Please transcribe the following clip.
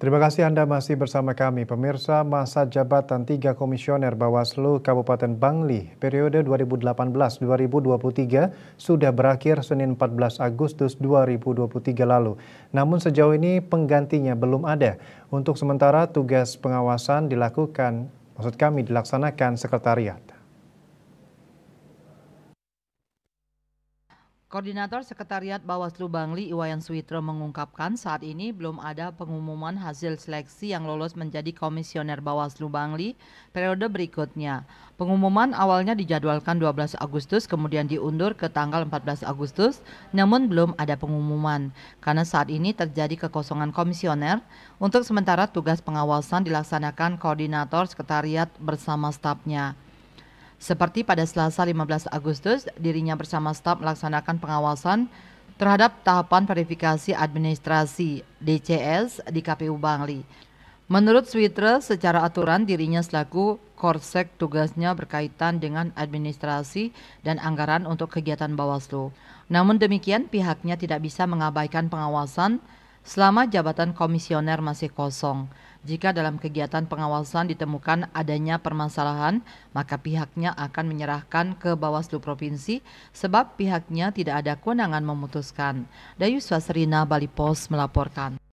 Terima kasih Anda masih bersama kami. Pemirsa masa jabatan tiga komisioner Bawaslu Kabupaten Bangli periode 2018-2023 sudah berakhir Senin 14 Agustus 2023 lalu. Namun sejauh ini penggantinya belum ada. Untuk sementara tugas pengawasan dilakukan, maksud kami dilaksanakan sekretariat. Koordinator Sekretariat Bawaslu Bangli Iwayan Switro mengungkapkan saat ini belum ada pengumuman hasil seleksi yang lolos menjadi komisioner Bawaslu Bangli periode berikutnya. Pengumuman awalnya dijadwalkan 12 Agustus kemudian diundur ke tanggal 14 Agustus namun belum ada pengumuman karena saat ini terjadi kekosongan komisioner. Untuk sementara tugas pengawasan dilaksanakan koordinator sekretariat bersama stafnya. Seperti pada Selasa 15 Agustus, dirinya bersama staf melaksanakan pengawasan terhadap tahapan verifikasi administrasi DCS di KPU Bangli. Menurut Switra, secara aturan dirinya selaku korsek tugasnya berkaitan dengan administrasi dan anggaran untuk kegiatan Bawaslu. Namun demikian pihaknya tidak bisa mengabaikan pengawasan selama jabatan komisioner masih kosong. Jika dalam kegiatan pengawasan ditemukan adanya permasalahan, maka pihaknya akan menyerahkan ke Bawaslu Provinsi sebab pihaknya tidak ada kewenangan memutuskan. Dayu Swasrina Bali Pos melaporkan.